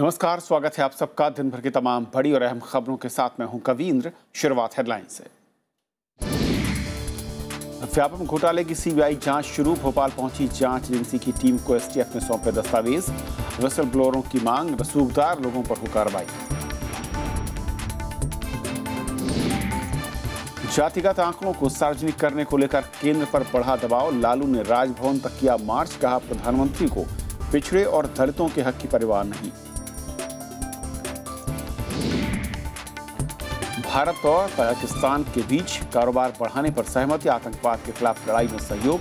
नमस्कार स्वागत है आप सबका दिन भर की तमाम बड़ी और अहम खबरों के साथ मैं हूं कविंद्र शुरुआत हेडलाइन से व्यापम घोटाले की सीबीआई जांच शुरू भोपाल पहुंची जांच एजेंसी की टीम को एसटीएफ ने सौंपे दस्तावेज रसल ब्लोरों की मांग रसूखदार लोगों पर हो कार्रवाई जातिगत आंकड़ों को सार्वजनिक करने को लेकर केंद्र पर बढ़ा दबाव लालू ने राजभवन तक किया मार्च कहा प्रधानमंत्री को पिछड़े और दलितों के हक की परिवार नहीं भारत और पाकिस्तान के बीच कारोबार बढ़ाने पर सहमति आतंकवाद के खिलाफ लड़ाई में सहयोग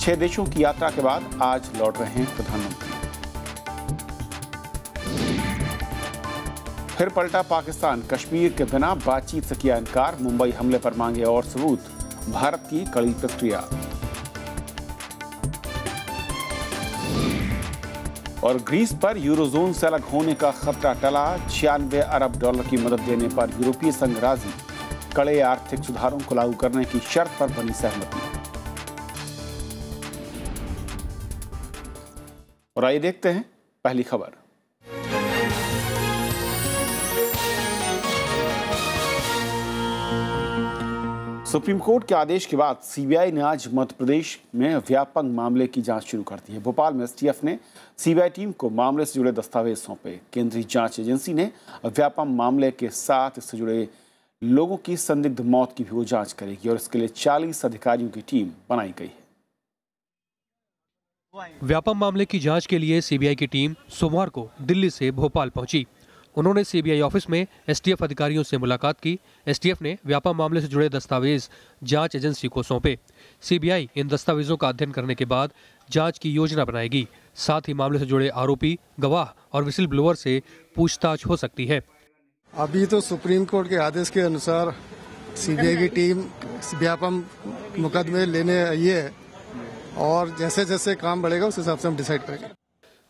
छह देशों की यात्रा के बाद आज लौट रहे हैं प्रधानमंत्री फिर पलटा पाकिस्तान कश्मीर के बिना बातचीत से किया इनकार मुंबई हमले पर मांगे और सबूत भारत की कड़ी प्रक्रिया और ग्रीस पर यूरोजोन से अलग होने का खतरा टला छियानवे अरब डॉलर की मदद देने पर यूरोपीय संघ राजी कड़े आर्थिक सुधारों को लागू करने की शर्त पर बनी सहमति और आइए देखते हैं पहली खबर सुप्रीम कोर्ट के आदेश के बाद सीबीआई ने आज मध्य प्रदेश में व्यापक मामले की जांच शुरू कर दी है भोपाल में एसटीएफ ने सीबीआई टीम को मामले से जुड़े दस्तावेज सौंपे केंद्रीय जांच एजेंसी ने व्यापक मामले के साथ इससे जुड़े लोगों की संदिग्ध मौत की भी वो जांच करेगी और इसके लिए 40 अधिकारियों की टीम बनाई गई है व्यापम मामले की जांच के लिए सीबीआई की टीम सोमवार को दिल्ली से भोपाल पहुंची उन्होंने सीबीआई ऑफिस में एसटीएफ अधिकारियों से मुलाकात की एसटीएफ ने व्यापक मामले से जुड़े दस्तावेज जांच एजेंसी को सौंपे सीबीआई इन दस्तावेजों का अध्ययन करने के बाद जांच की योजना बनाएगी साथ ही मामले से जुड़े आरोपी गवाह और विसिल ब्लोअर से पूछताछ हो सकती है अभी तो सुप्रीम कोर्ट के आदेश के अनुसार सीबीआई की टीम व्यापम मुकदमे लेने आई है और जैसे जैसे काम बढ़ेगा उस हिसाब से हम डिसाइड करेंगे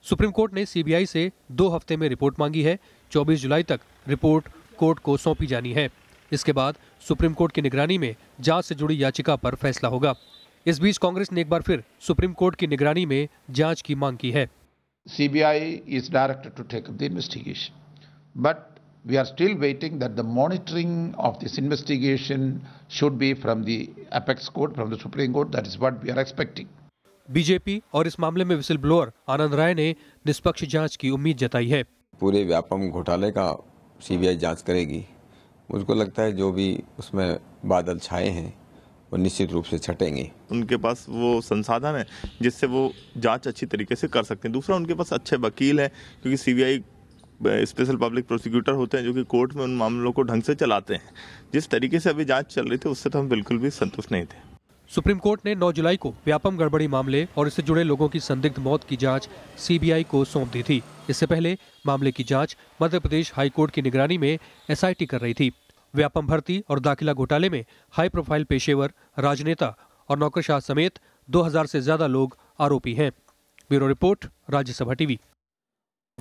सुप्रीम कोर्ट ने सीबीआई से दो हफ्ते में रिपोर्ट मांगी है 24 जुलाई तक रिपोर्ट कोर्ट को सौंपी जानी है इसके बाद सुप्रीम कोर्ट की निगरानी में जांच से जुड़ी याचिका पर फैसला होगा इस बीच कांग्रेस ने एक बार फिर सुप्रीम कोर्ट की निगरानी में जांच की मांग की है CBI is directed to take up the investigation but we are still waiting that the monitoring of this investigation should be from the apex court from the supreme court that is what we are expecting BJP और इस मामले में whistle blower आनंद राय ने निष्पक्ष जांच की उम्मीद जताई है पूरे व्यापम घोटाले का सीबीआई जांच करेगी मुझको लगता है जो भी उसमें बादल छाए हैं वो निश्चित रूप से छटेंगे उनके पास वो संसाधन है जिससे वो जांच अच्छी तरीके से कर सकते हैं दूसरा उनके पास अच्छे वकील हैं क्योंकि सीबीआई स्पेशल पब्लिक प्रोसिक्यूटर होते हैं जो कि कोर्ट में उन मामलों को ढंग से चलाते हैं जिस तरीके से अभी जाँच चल रही थी उससे तो हम बिल्कुल भी संतुष्ट नहीं थे सुप्रीम कोर्ट ने 9 जुलाई को व्यापम गड़बड़ी मामले और इससे जुड़े लोगों की संदिग्ध मौत की जांच सीबीआई को सौंप दी थी इससे पहले मामले की जांच मध्य प्रदेश हाई कोर्ट की निगरानी में एसआईटी कर रही थी व्यापम भर्ती और दाखिला घोटाले में हाई प्रोफाइल पेशेवर राजनेता और नौकरशाह समेत 2000 से ज्यादा लोग आरोपी हैं bureau report Rajya Sabha TV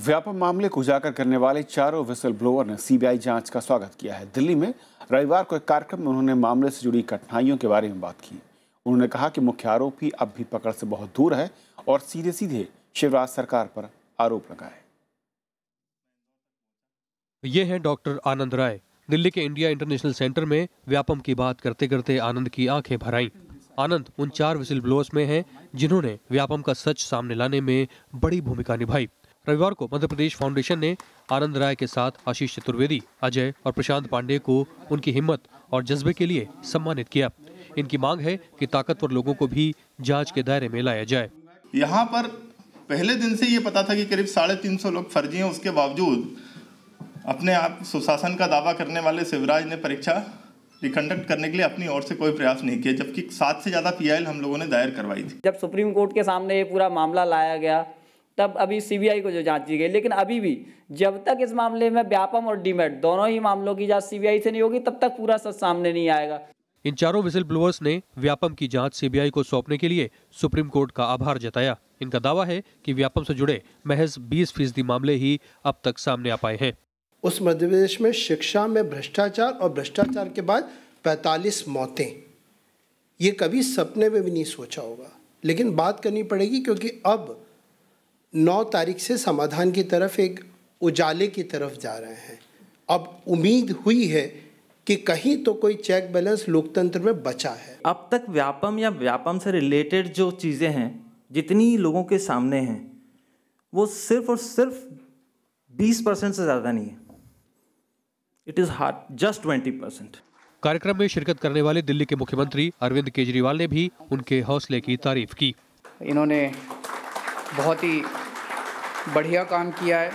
Vyapam मामले को उजागर करने वाले चारों विसल ब्लोअर ने सीबीआई जांच का स्वागत किया है दिल्ली में रविवार को एक कार्यक्रम में उन्होंने मामले से जुड़ी कठिनाइयों के बारे में बात की उन्होंने कहा कि मुख्य आरोपी अब भी पकड़ से बहुत दूर है और सीधे सीधे शिवराज सरकार पर आरोप लगाए ये हैं डॉक्टर आनंद राय दिल्ली के इंडिया इंटरनेशनल सेंटर में व्यापम की बात करते करते आनंद की आंखें भराई आनंद उन चार विसिल ब्लोअर्स में हैं जिन्होंने व्यापम का सच सामने लाने में बड़ी भूमिका निभाई रविवार को मध्य प्रदेश फाउंडेशन ने आनंद राय के साथ आशीष चतुर्वेदी अजय और प्रशांत पांडे को उनकी हिम्मत और जज्बे के लिए सम्मानित किया इनकी मांग है कि ताकतवर लोगों को भी जांच के दायरे में लाया जाए यहाँ पर पहले दिन से ये पता था कि करीब साढ़े तीन सौ लोग फर्जी हैं उसके बावजूद अपने आप सुशासन का दावा करने वाले शिवराज ने परीक्षा रिकंडक्ट करने के लिए अपनी ओर से कोई प्रयास नहीं किया जबकि सात से ज़्यादा पी हम लोगों ने दायर करवाई थी जब सुप्रीम कोर्ट के सामने ये पूरा मामला लाया गया तब अभी सीबीआई को जो जांच दी गई लेकिन अभी भी जब तक इस मामले में व्यापम और डीमेट दोनों ही मामलों की जांच सीबीआई से नहीं होगी तब तक पूरा सच सामने नहीं आएगा इन चारों विजिल ब्लोअर्स ने व्यापम की जांच सीबीआई को सौंपने के लिए सुप्रीम कोर्ट का आभार जताया इनका दावा है कि व्यापम से जुड़े महज 20 फीसदी मामले ही अब तक सामने आ पाए हैं उस मध्य प्रदेश में शिक्षा में भ्रष्टाचार और भ्रष्टाचार के बाद 45 मौतें ये कभी सपने में भी नहीं सोचा होगा लेकिन बात करनी पड़ेगी क्योंकि अब नौ तारीख से समाधान की तरफ एक उजाले की तरफ जा रहे हैं अब उम्मीद हुई है कि कहीं तो कोई चेक बैलेंस लोकतंत्र में बचा है अब तक व्यापम या व्यापम से रिलेटेड जो चीज़ें हैं जितनी लोगों के सामने हैं वो सिर्फ और सिर्फ बीस परसेंट से ज़्यादा नहीं है it is hard just twenty percent कार्यक्रम में शिरकत करने वाले दिल्ली के मुख्यमंत्री अरविंद केजरीवाल ने भी उनके हौसले की तारीफ की इन्होंने बहुत ही बढ़िया काम किया है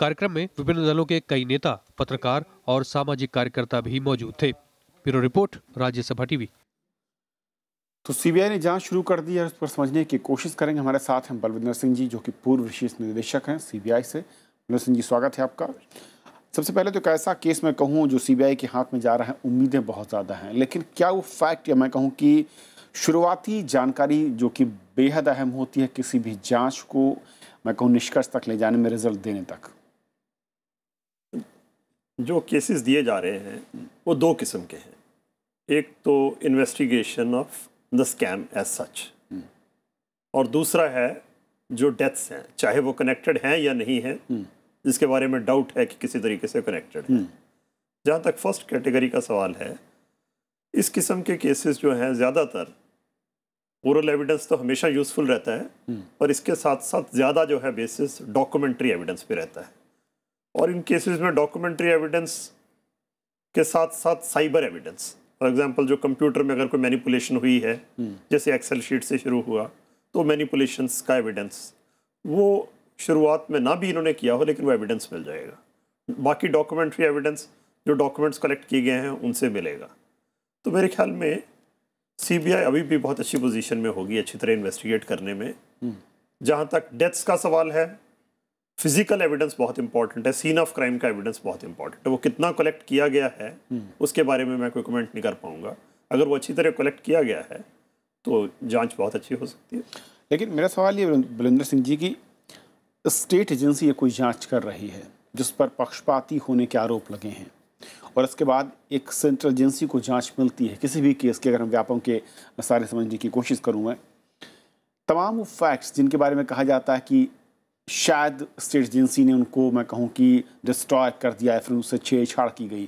कार्यक्रम में विभिन्न दलों के कई नेता पत्रकार और सामाजिक कार्यकर्ता भी मौजूद थे ब्यूरो रिपोर्ट राज्यसभा टीवी तो सीबीआई ने जांच शुरू कर दी है उस पर समझने की कोशिश करेंगे हमारे साथ हैं बलविंदर सिंह जी जो कि पूर्व विशेष निदेशक हैं सीबीआई से बलविंदर सिंह जी स्वागत है आपका सबसे पहले तो एक ऐसा केस मैं कहूं जो सीबीआई के हाथ में जा रहा है उम्मीदें बहुत ज़्यादा हैं लेकिन क्या वो फैक्ट या मैं कहूं कि शुरुआती जानकारी जो कि बेहद अहम होती है किसी भी जाँच को मैं कहूँ निष्कर्ष तक ले जाने में रिजल्ट देने तक जो केसेस दिए जा रहे हैं वो दो किस्म के हैं एक तो investigation of the scam as such और दूसरा है जो डेथ्स हैं चाहे वो कनेक्टेड हैं या नहीं हैं हम्म। जिसके बारे में डाउट है कि किसी तरीके से कनेक्टेड है हम्म। जहाँ तक फर्स्ट कैटेगरी का सवाल है इस किस्म के केसेस जो हैं ज़्यादातर ओरल एविडेंस तो हमेशा यूज़फुल रहता है हम्म। और इसके साथ साथ ज़्यादा जो है बेसिस डॉक्यूमेंट्री एविडेंस पे रहता है और इन केसेस में डॉक्यूमेंट्री एविडेंस के साथ साथ साइबर एविडेंस फॉर एग्जांपल जो कंप्यूटर में अगर कोई मैनिपुलेशन हुई है हम्म। जैसे एक्सेल शीट से शुरू हुआ तो मैनिपुलेशन का एविडेंस वो शुरुआत में ना भी इन्होंने किया हो लेकिन वो एविडेंस मिल जाएगा बाकी डॉक्यूमेंट्री एविडेंस जो डॉक्यूमेंट्स कलेक्ट किए गए हैं उनसे मिलेगा तो मेरे ख्याल में सी अभी भी बहुत अच्छी पोजिशन में होगी अच्छी तरह इन्वेस्टिगेट करने में हम्म। जहाँ तक डेथ्स का सवाल है फिजिकल एविडेंस बहुत इंपॉर्टेंट है सीन ऑफ क्राइम का एविडेंस बहुत इंपॉर्टेंट है वो कितना कलेक्ट किया गया है उसके बारे में मैं कोई कमेंट नहीं कर पाऊंगा अगर वो अच्छी तरह कलेक्ट किया गया है तो जांच बहुत अच्छी हो सकती है लेकिन मेरा सवाल ये बलिंदर सिंह जी की स्टेट एजेंसी ये कोई जाँच कर रही है जिस पर पक्षपाती होने के आरोप लगे हैं और इसके बाद एक सेंट्रल एजेंसी को जाँच मिलती है किसी भी केस के अगर हम व्यापक के सारे समझने की कोशिश करूँ मैं तमाम वो फैक्ट्स जिनके बारे में कहा जाता है कि शायद स्टेट एजेंसी ने उनको मैं कहूँ कि डिस्ट्रॉय कर दिया है फिर उससे छेड़छाड़ की गई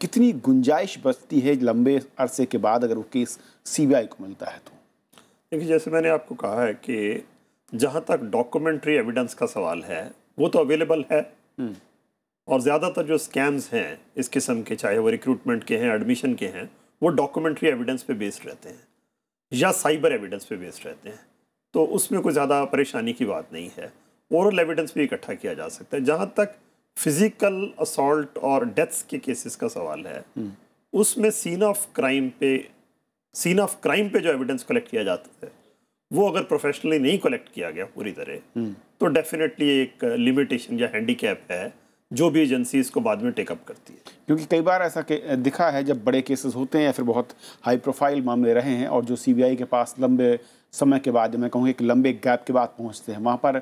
कितनी गुंजाइश बचती है लंबे अरसे के बाद अगर वो केस सीबीआई को मिलता है तो देखिए जैसे मैंने आपको कहा है कि जहाँ तक डॉक्यूमेंट्री एविडेंस का सवाल है वो तो अवेलेबल है हम्म। और ज़्यादातर जो स्कैम्स हैं इस किस्म के चाहे वो रिक्रूटमेंट के हैं एडमिशन के हैं वो डॉक्यूमेंट्री एविडेंस पे बेस्ड रहते हैं या साइबर एविडेंस पे बेस्ड रहते हैं तो उसमें कोई ज़्यादा परेशानी की बात नहीं है औरल एविडेंस भी इकट्ठा किया जा सकता है जहाँ तक फिजिकल असल्ट और डेथ्स के केसेस का सवाल है उसमें सीन ऑफ क्राइम पे सीन ऑफ क्राइम पे जो एविडेंस कलेक्ट किया जाता है वो अगर प्रोफेशनली नहीं कलेक्ट किया गया पूरी तरह तो डेफिनेटली एक लिमिटेशन या हैंडीकैप है जो भी एजेंसी इसको बाद में टेकअप करती है क्योंकि कई बार ऐसा दिखा है जब बड़े केसेस होते हैं या फिर बहुत हाई प्रोफाइल मामले रहे हैं और जो सीबीआई के पास लंबे समय के बाद मैं कहूँगा एक लंबे गैप के बाद पहुँचते हैं वहाँ पर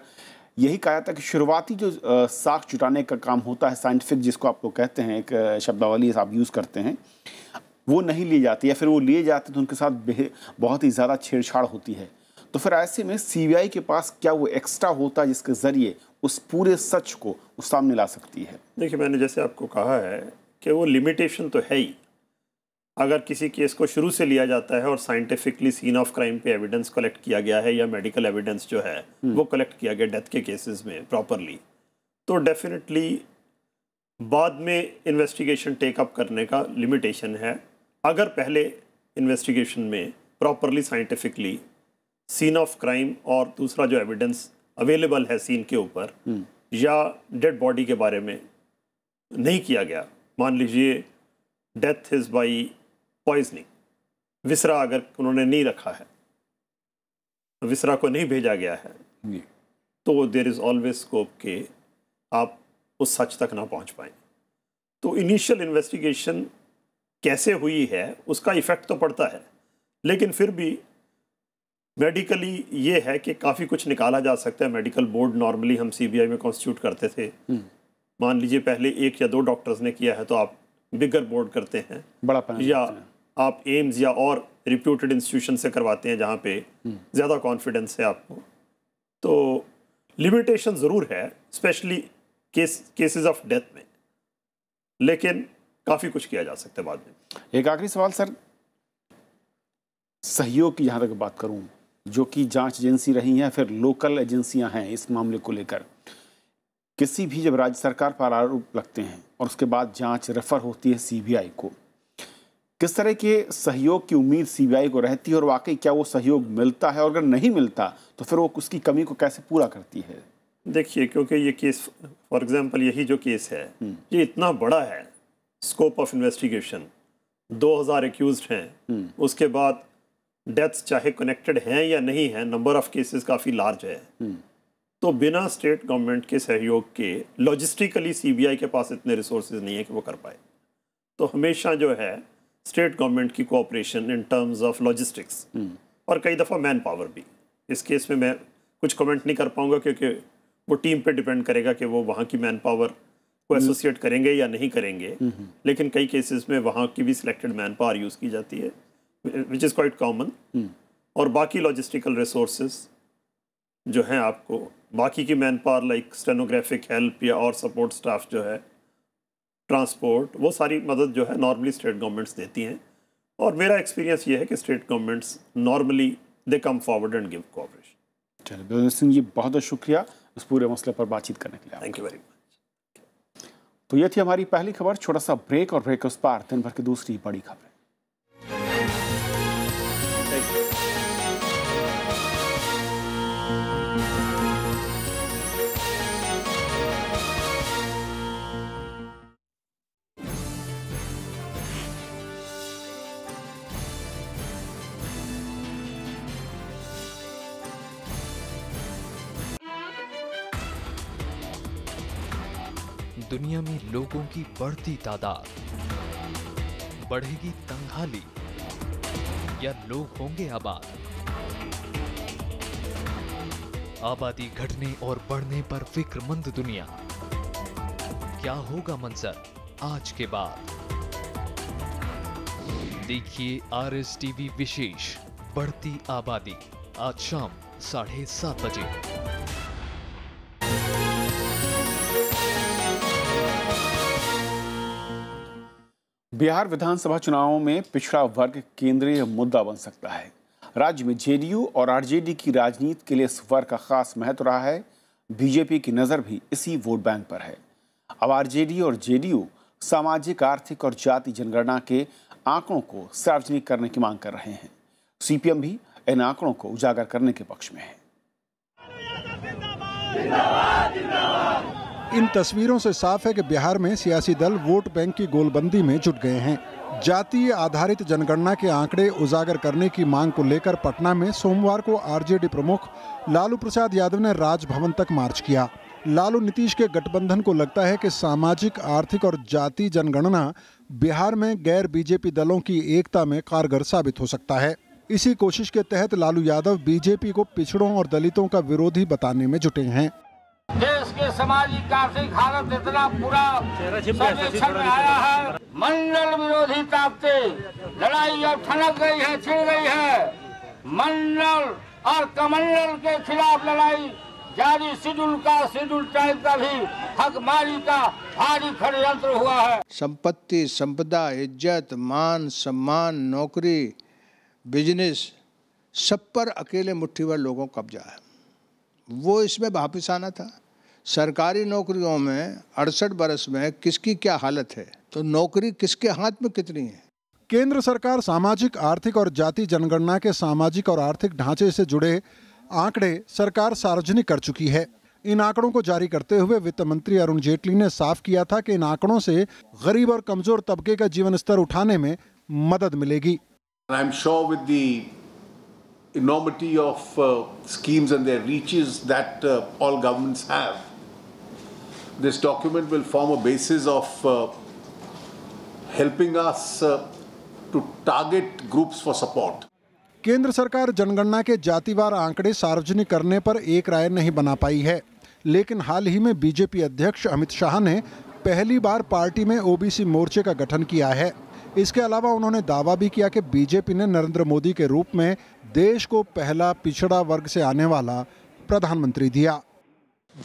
यही कहा था कि शुरुआती जो साख जुटाने का काम होता है साइंटिफिक जिसको आप लोग कहते हैं एक शब्दावली आप यूज़ करते हैं वो नहीं लिए जाते या फिर वो लिए जाते तो उनके साथ बहुत ही ज़्यादा छेड़छाड़ होती है तो फिर ऐसे में सी के पास क्या वो एक्स्ट्रा होता है जिसके ज़रिए उस पूरे सच को उस सामने ला सकती है देखिए मैंने जैसे आपको कहा है कि वो लिमिटेशन तो है ही अगर किसी केस को शुरू से लिया जाता है और साइंटिफिकली सीन ऑफ क्राइम पे एविडेंस कलेक्ट किया गया है या मेडिकल एविडेंस जो है हम्म। वो कलेक्ट किया गया डेथ के केसेस में प्रॉपरली तो डेफिनेटली बाद में इन्वेस्टिगेशन टेकअप करने का लिमिटेशन है अगर पहले इन्वेस्टिगेशन में properly scientifically scene of crime और दूसरा जो एविडेंस अवेलेबल है सीन के ऊपर हम्म। या डेड बॉडी के बारे में नहीं किया गया मान लीजिए death is by poisoning viscera अगर उन्होंने नहीं रखा है विसरा को नहीं भेजा गया है तो देर इज़ ऑलवेज स्कोप के आप उस सच तक ना पहुंच पाए तो इनिशियल इन्वेस्टिगेशन कैसे हुई है उसका इफ़ेक्ट तो पड़ता है लेकिन फिर भी मेडिकली ये है कि काफ़ी कुछ निकाला जा सकता है मेडिकल बोर्ड नॉर्मली हम सीबीआई में कॉन्स्टिट्यूट करते थे मान लीजिए पहले एक या दो डॉक्टर्स ने किया है तो आप बिगर बोर्ड करते हैं बड़ा या आप एम्स या और रिप्यूटेड इंस्टीट्यूशन से करवाते हैं जहाँ पे हम्म। ज़्यादा कॉन्फिडेंस है आपको तो लिमिटेशन ज़रूर है specially case cases of death में लेकिन काफ़ी कुछ किया जा सकता है बाद में एक आखिरी सवाल सर सहयोग की यहाँ तक बात करूँ जो कि जांच एजेंसी रही हैं फिर लोकल एजेंसियाँ हैं इस मामले को लेकर किसी भी जब राज्य सरकार पर आरोप लगते हैं और उसके बाद जांच रेफर होती है सीबीआई को किस तरह के सहयोग की उम्मीद सीबीआई को रहती है और वाकई क्या वो सहयोग मिलता है और अगर नहीं मिलता तो फिर वो उसकी कमी को कैसे पूरा करती है देखिए क्योंकि ये केस फॉर एग्जांपल यही जो केस है हम्म। ये इतना बड़ा है स्कोप ऑफ इन्वेस्टिगेशन 2000 एक्यूज हैं हम्म। उसके बाद डेथ्स चाहे कनेक्टेड हैं या नहीं हैं नंबर ऑफ केसेस काफ़ी लार्ज है हम्म। तो बिना स्टेट गवर्नमेंट के सहयोग के लॉजिस्टिकली सीबीआई के पास इतने रिसोर्सेज नहीं है कि वो कर पाए तो हमेशा जो है स्टेट गवर्नमेंट की cooperation in terms of logistics और कई दफ़ा मैन पावर भी इस केस में मैं कुछ कमेंट नहीं कर पाऊंगा क्योंकि वो टीम पे डिपेंड करेगा कि वो वहाँ की मैन पावर को एसोसिएट hmm. करेंगे या नहीं करेंगे hmm, hmm. लेकिन कई केसेस में वहाँ की भी सिलेक्टेड मैन पावर यूज़ की जाती है विच इज़ क्वाइट कॉमन और बाकी लॉजिस्टिकल रिसोर्स जो हैं आपको बाकी की manpower like stenographic help या और सपोर्ट स्टाफ जो है ट्रांसपोर्ट वो सारी मदद जो है नॉर्मली स्टेट गवर्नमेंट्स देती हैं और मेरा एक्सपीरियंस ये है कि state governments normally they come forward and give cooperation चलिए बिजनेस सिंह जी बहुत बहुत शुक्रिया उस पूरे मसले पर बातचीत करने के लिए थैंक यू वेरी मच तो ये थी हमारी पहली खबर छोटा सा ब्रेक और ब्रेक उस पार दिन भर की दूसरी बड़ी खबर दुनिया में लोगों की बढ़ती तादाद बढ़ेगी तंगहाली या लोग होंगे आबाद आबादी घटने और बढ़ने पर फिक्रमंद दुनिया क्या होगा मंजर आज के बाद देखिए आर टीवी विशेष बढ़ती आबादी आज शाम साढ़े सात बजे बिहार विधानसभा चुनावों में पिछड़ा वर्ग केंद्रीय मुद्दा बन सकता है राज्य में जेडीयू और आरजेडी की राजनीति के लिए इस वर्ग का खास महत्व रहा है बीजेपी की नज़र भी इसी वोट बैंक पर है अब आरजेडी और जेडीयू सामाजिक आर्थिक और जाति जनगणना के आंकड़ों को सार्वजनिक करने की मांग कर रहे हैं सीपीएम भी इन आंकड़ों को उजागर करने के पक्ष में है इन तस्वीरों से साफ है कि बिहार में सियासी दल वोट बैंक की गोलबंदी में जुट गए हैं जातीय आधारित जनगणना के आंकड़े उजागर करने की मांग को लेकर पटना में सोमवार को आरजेडी प्रमुख लालू प्रसाद यादव ने राजभवन तक मार्च किया लालू नीतीश के गठबंधन को लगता है कि सामाजिक आर्थिक और जाति जनगणना बिहार में गैर बीजेपी दलों की एकता में कारगर साबित हो सकता है इसी कोशिश के तहत लालू यादव बीजेपी को पिछड़ों और दलितों का विरोधी बताने में जुटे हैं देश के सामाजिक आर्थिक हालत इतना बुरा सर्वेक्षण में आया है मंडल विरोधी ताकते लड़ाई अब ठनक गई है छिड़ गई है मंडल और कमंडल के खिलाफ लड़ाई जारी शेड्यूल का शेड्यूल ट्राइब का भी हकमारी का भारी षडयंत्र हुआ है संपत्ति संपदा इज्जत मान सम्मान नौकरी बिजनेस सब पर अकेले मुट्ठी भर लोगों कब्जा है वो इसमें वापिस आना था सरकारी नौकरियों में अड़सठ बरस में किसकी क्या हालत है तो नौकरी किसके हाथ में कितनी है केंद्र सरकार सामाजिक आर्थिक और जाति जनगणना के सामाजिक और आर्थिक ढांचे से जुड़े आंकड़े सरकार सार्वजनिक कर चुकी है इन आंकड़ों को जारी करते हुए वित्त मंत्री अरुण जेटली ने साफ किया था कि इन आंकड़ों से गरीब और कमजोर तबके का जीवन स्तर उठाने में मदद मिलेगी I am sure with the enormity of uh, schemes and their reaches that uh, all governments have This document will form a basis of uh, helping us uh, to target groups for support. केंद्र सरकार जनगणना के जातिवार आंकड़े सार्वजनिक करने पर एक राय नहीं बना पाई है लेकिन हाल ही में बीजेपी अध्यक्ष अमित शाह ने पहली बार पार्टी में ओबीसी मोर्चे का गठन किया है इसके अलावा उन्होंने दावा भी किया कि बीजेपी ने नरेंद्र मोदी के रूप में देश को पहला पिछड़ा वर्ग से आने वाला प्रधानमंत्री दिया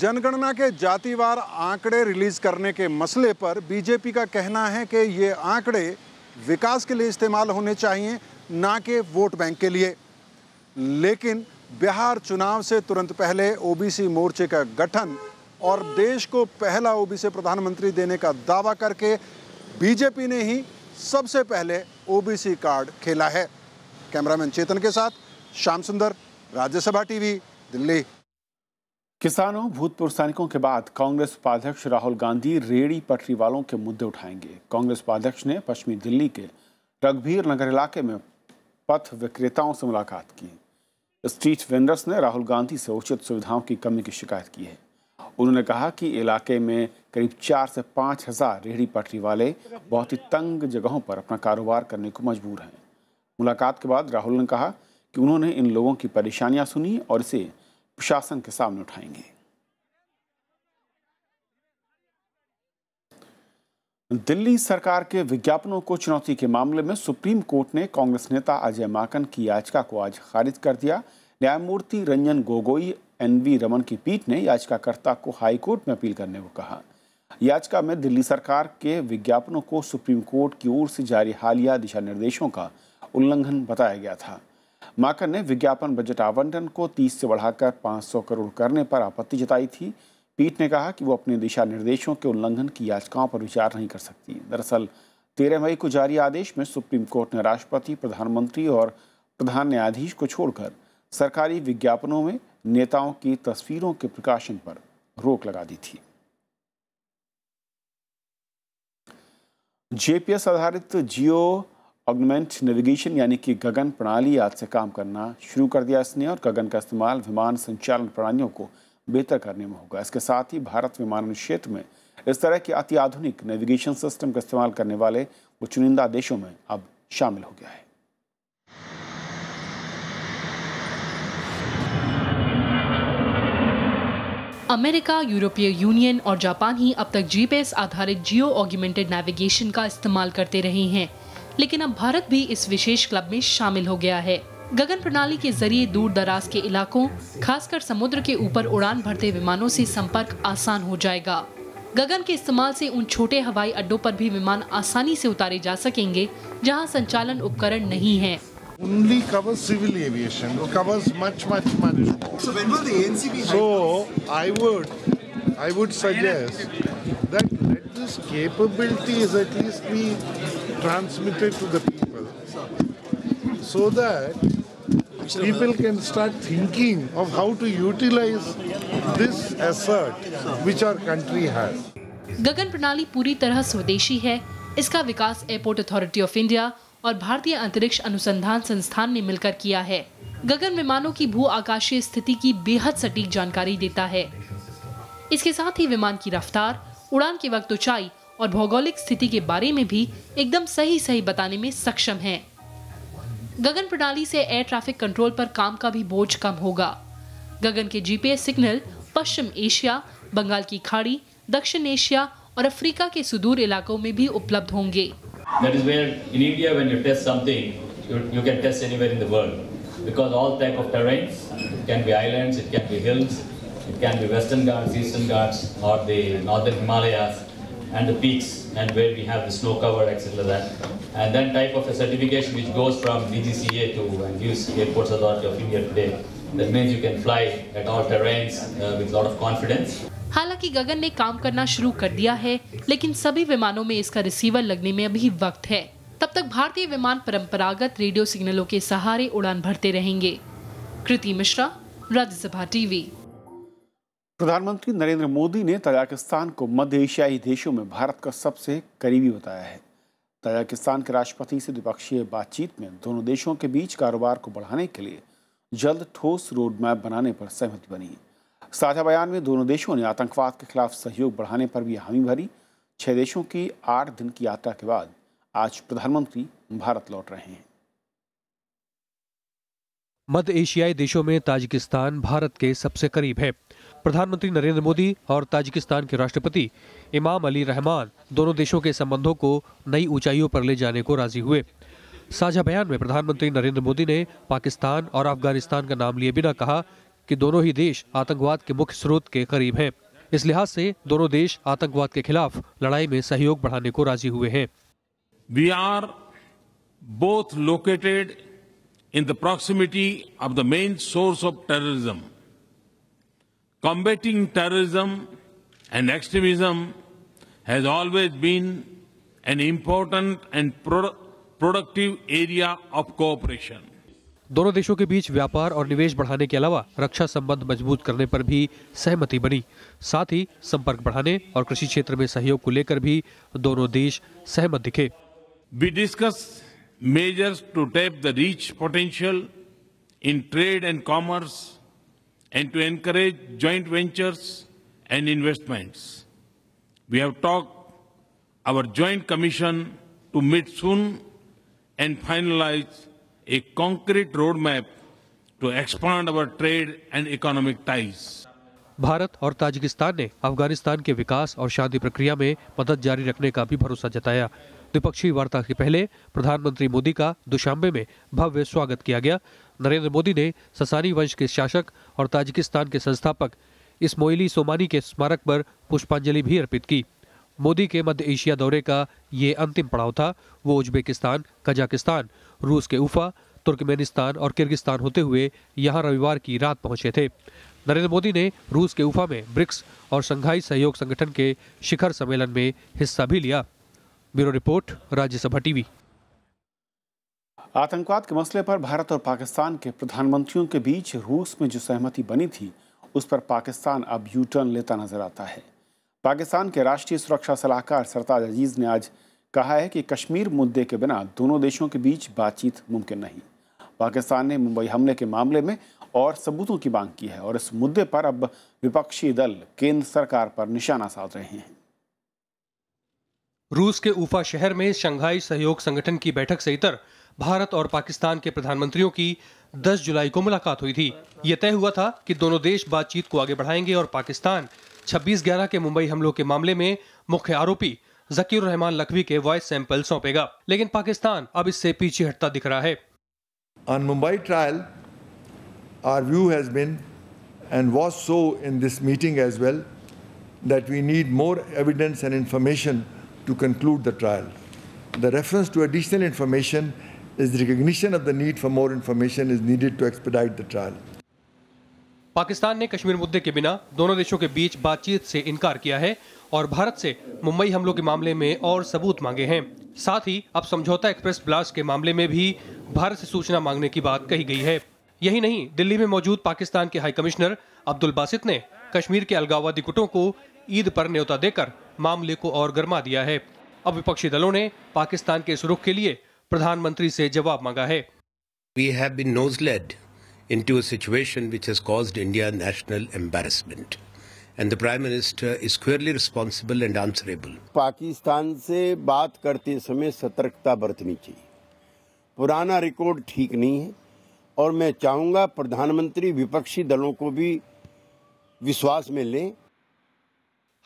जनगणना के जातिवार आंकड़े रिलीज करने के मसले पर बीजेपी का कहना है कि ये आंकड़े विकास के लिए इस्तेमाल होने चाहिए ना कि वोट बैंक के लिए लेकिन बिहार चुनाव से तुरंत पहले ओबीसी मोर्चे का गठन और देश को पहला ओबीसी प्रधानमंत्री देने का दावा करके बीजेपी ने ही सबसे पहले ओबीसी कार्ड खेला है कैमरामैन चेतन के साथ श्याम सुंदर राज्यसभा टीवी दिल्ली किसानों भूतपूर्व सैनिकों के बाद कांग्रेस उपाध्यक्ष राहुल गांधी रेड़ी पटरी वालों के मुद्दे उठाएंगे कांग्रेस उपाध्यक्ष ने पश्चिमी दिल्ली के रघबीर नगर इलाके में पथ विक्रेताओं से मुलाकात की स्ट्रीट वेंडर्स ने राहुल गांधी से उचित सुविधाओं की कमी की शिकायत की है उन्होंने कहा कि इलाके में करीब चार से पाँच हजार रेहड़ी पटरी वाले बहुत ही तंग जगहों पर अपना कारोबार करने को मजबूर हैं मुलाकात के बाद राहुल ने कहा कि उन्होंने इन लोगों की परेशानियां सुनी और इसे प्रशासन के सामने उठाएंगे दिल्ली सरकार के विज्ञापनों को चुनौती के मामले में सुप्रीम कोर्ट ने कांग्रेस नेता अजय माकन की याचिका को आज खारिज कर दिया न्यायमूर्ति रंजन गोगोई एनवी रमन की पीठ ने याचिकाकर्ता को हाईकोर्ट में अपील करने को कहा याचिका में दिल्ली सरकार के विज्ञापनों को सुप्रीम कोर्ट की ओर से जारी हालिया दिशा निर्देशों का उल्लंघन बताया गया था माकन ने विज्ञापन बजट आवंटन को 30 से बढ़ाकर 500 करोड़ करने पर आपत्ति जताई थी पीठ ने कहा कि वो अपने दिशा निर्देशों के उल्लंघन की याचिकाओं पर विचार नहीं कर सकती दरअसल तेरह मई को जारी आदेश में सुप्रीम कोर्ट ने राष्ट्रपति प्रधानमंत्री और प्रधान न्यायाधीश को छोड़कर सरकारी विज्ञापनों में नेताओं की तस्वीरों के प्रकाशन पर रोक लगा दी थी जेपीएस आधारित जियो ऑगमेंट नेविगेशन यानी कि गगन प्रणाली आज से काम करना शुरू कर दिया इसने और गगन का इस्तेमाल विमान संचालन प्रणालियों को बेहतर करने में होगा इसके साथ ही भारत विमानन क्षेत्र में इस तरह के अति आधुनिक नेविगेशन सिस्टम का इस्तेमाल करने वाले वो चुनिंदा देशों में अब शामिल हो गया है अमेरिका यूरोपीय यूनियन और जापान ही अब तक जीपीएस आधारित जियो ऑग्यूमेंटेड नेविगेशन का इस्तेमाल करते रहे हैं लेकिन अब भारत भी इस विशेष क्लब में शामिल हो गया है गगन प्रणाली के जरिए दूर दराज के इलाकों खासकर समुद्र के ऊपर उड़ान भरते विमानों से संपर्क आसान हो जाएगा गगन के इस्तेमाल से उन छोटे हवाई अड्डों पर भी विमान आसानी से उतारे जा सकेंगे जहां संचालन उपकरण नहीं है only covers civil aviation. It covers much, much, much more. So when will the So I would, I would suggest that let this capability is at least be transmitted to the people so that people can start thinking of how to utilize this asset which our country has. गगन प्रणाली पूरी तरह स्वदेशी है इसका विकास airport authority of India और भारतीय अंतरिक्ष अनुसंधान संस्थान ने मिलकर किया है गगन विमानों की भू आकाशीय स्थिति की बेहद सटीक जानकारी देता है इसके साथ ही विमान की रफ्तार उड़ान के वक्त ऊंचाई और भौगोलिक स्थिति के बारे में भी एकदम सही सही बताने में सक्षम है गगन प्रणाली से एयर ट्रैफिक कंट्रोल पर काम का भी बोझ कम होगा गगन के जीपीएस सिग्नल पश्चिम एशिया बंगाल की खाड़ी दक्षिण एशिया और अफ्रीका के सुदूर इलाकों में भी उपलब्ध होंगे and the peaks and where we have the snow cover, etc. That. And then type of a certification which goes from DGCA to and gives Airports Authority of India today. That means you can fly at all terrains uh, with a lot of confidence. हालांकि गगन ने काम करना शुरू कर दिया है लेकिन सभी विमानों में इसका रिसीवर लगने में अभी वक्त है तब तक भारतीय विमान परंपरागत रेडियो सिग्नलों के सहारे उड़ान भरते रहेंगे कृति मिश्रा राज्यसभा टीवी प्रधानमंत्री नरेंद्र मोदी ने तजाकिस्तान को मध्य एशियाई देशों में भारत का सबसे करीबी बताया है तजाकिस्तान के राष्ट्रपति से द्विपक्षीय बातचीत में दोनों देशों के बीच कारोबार को बढ़ाने के लिए जल्द ठोस रोड मैप बनाने पर सहमति बनी साझा बयान में दोनों देशों ने आतंकवाद के खिलाफ सहयोग बढ़ाने पर भी हामी भरी छह देशों की आठ दिन की यात्रा के बाद आज प्रधानमंत्री भारत लौट रहे हैं मध्य एशियाई देशों में ताजिकिस्तान भारत के सबसे करीब है प्रधानमंत्री नरेंद्र मोदी और ताजिकिस्तान के राष्ट्रपति इमाम अली रहमान दोनों देशों के संबंधों को नई ऊंचाइयों पर ले जाने को राजी हुए साझा बयान में प्रधानमंत्री नरेंद्र मोदी ने पाकिस्तान और अफगानिस्तान का नाम लिए बिना कहा कि दोनों ही देश आतंकवाद के मुख्य स्रोत के करीब हैं इस लिहाज से दोनों देश आतंकवाद के खिलाफ लड़ाई में सहयोग बढ़ाने को राजी हुए हैं we are both located in the proximity of the main source of terrorism Combating terrorism and extremism has always been an important and pro productive area of cooperation. दोनों देशों के बीच व्यापार और निवेश बढ़ाने के अलावा रक्षा संबंध मजबूत करने पर भी सहमति बनी साथ ही संपर्क बढ़ाने और कृषि क्षेत्र में सहयोग को लेकर भी दोनों देश सहमत दिखे we discuss measures to tap the rich potential in trade and commerce and to encourage joint ventures and investments. We have talked our joint commission to meet soon and finalize a concrete road map to expand our trade and economic ties. Bharat और Tajikistan ने अफगानिस्तान के विकास और शांति प्रक्रिया में मदद जारी रखने का भी भरोसा जताया द्विपक्षीय वार्ता के पहले प्रधानमंत्री मोदी का दुशांबे में भव्य स्वागत किया गया नरेंद्र मोदी ने ससारी वंश के शासक और ताजिकिस्तान के संस्थापक इसमोइली सोमानी के स्मारक पर पुष्पांजलि भी अर्पित की मोदी के मध्य एशिया दौरे का ये अंतिम पड़ाव था वो उज्बेकिस्तान कजाकिस्तान रूस के उफा तुर्कमेनिस्तान और किर्गिस्तान होते हुए यहाँ रविवार की रात पहुँचे थे नरेंद्र मोदी ने रूस के उफा में ब्रिक्स और शंघाई सहयोग संगठन के शिखर सम्मेलन में हिस्सा भी लिया ब्यूरो रिपोर्ट राज्यसभा टीवी आतंकवाद के मसले पर भारत और पाकिस्तान के प्रधानमंत्रियों के बीच रूस में जो सहमति बनी थी उस पर पाकिस्तान अब यू टर्न लेता नजर आता है पाकिस्तान के राष्ट्रीय सुरक्षा सलाहकार सरताज अजीज ने आज कहा है कि कश्मीर मुद्दे के बिना दोनों देशों के बीच बातचीत मुमकिन नहीं पाकिस्तान ने मुंबई हमले के मामले में और सबूतों की मांग की है और इस मुद्दे पर अब विपक्षी दल केंद्र सरकार पर निशाना साध रहे हैं रूस के उफा शहर में शंघाई सहयोग संगठन की बैठक से इतर भारत और पाकिस्तान के प्रधानमंत्रियों की 10 जुलाई को मुलाकात हुई थी ये तय हुआ था कि दोनों देश बातचीत को आगे बढ़ाएंगे और पाकिस्तान 26 ग्यारह के मुंबई हमलों के मामले में मुख्य आरोपी जकीर रहमान लखवी के वॉइस सैंपल सौंपेगा लेकिन पाकिस्तान अब इससे पीछे हटता दिख रहा है On Mumbai trial, our view has been, and was so in this meeting as well, that we need more evidence and information to conclude the trial. The reference to additional information is recognition of the need for more information is needed to expedite the trial. Pakistan ने कश्मीर मुद्दे के बिना दोनों देशों के बीच बातचीत से इनकार किया है और भारत से मुंबई हमलों के मामले में और सबूत मांगे हैं साथ ही अब समझौता एक्सप्रेस ब्लास्ट के मामले में भी भारत से सूचना मांगने की बात कही गई है यही नहीं दिल्ली में मौजूद पाकिस्तान के हाई कमिश्नर अब्दुल बासित ने कश्मीर के अलगाववादी गुटों को ईद पर न्योता देकर मामले को और गर्मा दिया है अब विपक्षी दलों ने पाकिस्तान के इस रुख के लिए प्रधानमंत्री से जवाब मांगा है we have been nose led into situation which has caused India national embarrassment and the prime minister is clearly responsible and answerable Pakistan से बात करते समय सतर्कता बरतनी चाहिए पुराना रिकॉर्ड ठीक नहीं है और मैं चाहूंगा प्रधानमंत्री विपक्षी दलों को भी विश्वास में ले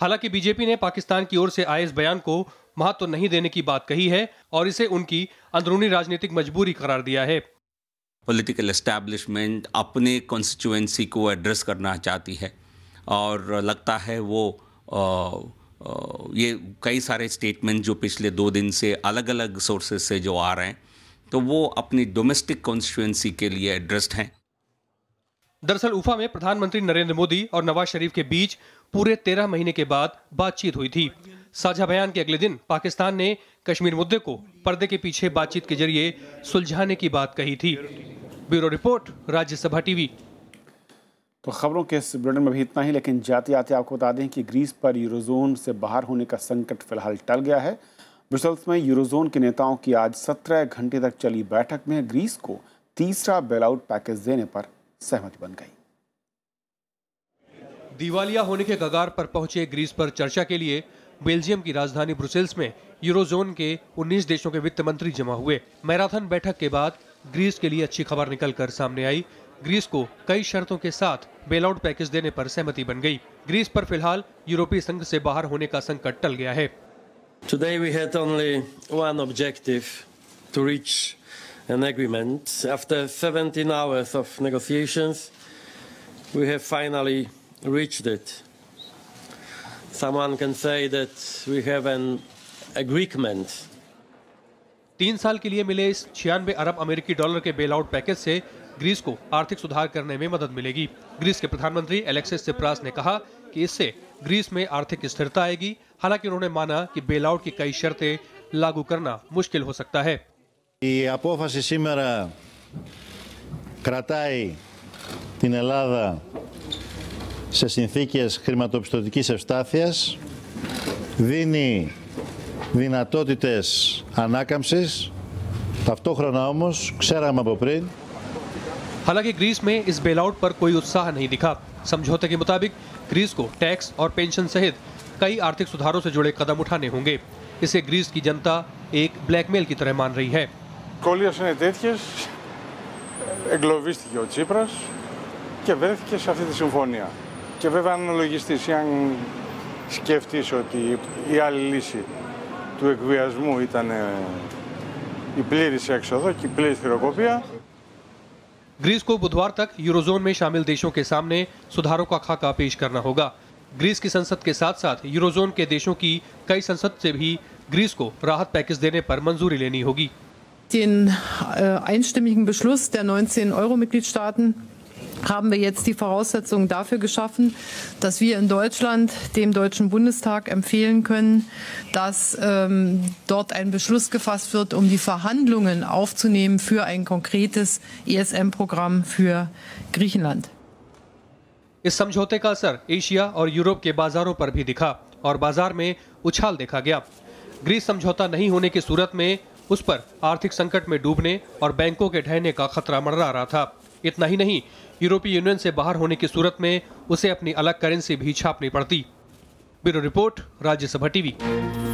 हालांकि बीजेपी ने पाकिस्तान की ओर से आए इस बयान को महत्व तो नहीं देने की बात कही है और इसे उनकी अंदरूनी राजनीतिक मजबूरी करार दिया है पॉलिटिकल एस्टेब्लिशमेंट अपने कॉन्स्टिट्यूएंसी को एड्रेस करना चाहती है और लगता है वो आ, आ, ये कई सारे स्टेटमेंट जो पिछले दो दिन से अलग अलग सोर्सेज से जो आ रहे हैं तो वो अपनी डोमेस्टिक कॉन्स्टिट्यूएंसी के लिए एड्रेस्ड हैं दरअसल उफा में प्रधानमंत्री नरेंद्र मोदी और नवाज शरीफ के बीच पूरे तेरह महीने के बाद बातचीत हुई थी साझा बयान के अगले दिन पाकिस्तान ने कश्मीर मुद्दे को पर्दे के पीछे बातचीत के जरिए सुलझाने की बात कही थी ब्यूरो रिपोर्ट राज्यसभा टीवी तो खबरों के इस बुलेटिन में भी इतना ही लेकिन जाते आते आपको बता दें कि ग्रीस पर यूरोजोन से बाहर होने का संकट फिलहाल टल गया है ब्रुसल्स में यूरोजोन के नेताओं की आज 17 घंटे तक चली बैठक में ग्रीस को तीसरा बेलआउट पैकेज देने पर सहमति बन गई दिवालिया होने के कगार पर पहुंचे ग्रीस पर चर्चा के लिए बेल्जियम की राजधानी ब्रुसेल्स में यूरोजोन के 19 देशों के वित्त मंत्री जमा हुए मैराथन बैठक के बाद ग्रीस के लिए अच्छी खबर निकल कर सामने आई ग्रीस को कई शर्तों के साथ बेलआउट पैकेज देने पर सहमति बन गई ग्रीस पर फिलहाल यूरोपीय संघ से बाहर होने का संकट टल गया है Today we had only one objective to reach an agreement. After 17 hours of negotiations, we have finally reached it. someone can say that we have an agreement. तीन साल के लिए मिले इस छियानवे अरब अमेरिकी डॉलर के बेल आउट पैकेज से ग्रीस को आर्थिक सुधार करने में मदद मिलेगी ग्रीस के प्रधानमंत्री एलेक्सिस सिप्रास ने कहा कि इससे ग्रीस में आर्थिक स्थिरता आएगी हालांकि उन्होंने माना कि बेल आउट की कई शर्तें लागू करना मुश्किल हो सकता है Η σε συνθήκες χρηματοπιστωτικής ευστάθειας, δίνει δυνατότητες ανάκαμψης, ταυτόχρονα όμως ξέραμε από πριν. Αλλά και η Greece με εις bailout πέρα κοί ουτσάχα να δείχνει. Σαμζότα και μετάβηκ, Greece κο, τέξ και πένσιν σαίδ, καί άρθικ σουδάρο σε γιωρή καδά μουτάνε χωγή. Είσαι Greece κοί γεντά, εκ μπλεκμέλ κοί τρέμα αν ρίχνει. Κόλειες είναι τέτοιες, εγκλωβίστηκε ο Τσίπρας και βρέθηκε σε αυτή τη συμφωνία. Και βέβαια αν αναλογιστείς ή αν σκεφτείς ότι η άλλη λύση του εκβιασμού ήταν η πλήρης έξοδο και η πλήρης θηροκοπία. Greece को बुधवार तक यूरोजोन में शामिल देशों के सामने सुधारों का खाका पेश करना होगा ग्रीस की संसद के साथ साथ यूरोजोन के देशों की कई संसद से भी ग्रीस को राहत पैकेज देने पर मंजूरी लेनी होगी Den einstimmigen Beschluss der 19 Euro-Mitgliedstaaten haben wir jetzt die Voraussetzungen dafür geschaffen, dass wir in Deutschland dem Deutschen Bundestag empfehlen können, dass ähm, dort ein Beschluss gefasst wird, um die Verhandlungen aufzunehmen für ein konkretes ESM-Programm für Griechenland. इस समझौते का असर Asia और Europe के बाजारों पर भी दिखा और बाजार में उछाल देखा गया ग्रीस समझौता नहीं होने की सूरत में उस पर आर्थिक संकट में डूबने और बैंकों के ढहने का खतरा मंडरा रहा था इतना ही नहीं यूरोपीय यूनियन से बाहर होने की सूरत में उसे अपनी अलग करेंसी भी छापनी पड़ती ब्यूरो रिपोर्ट राज्यसभा टीवी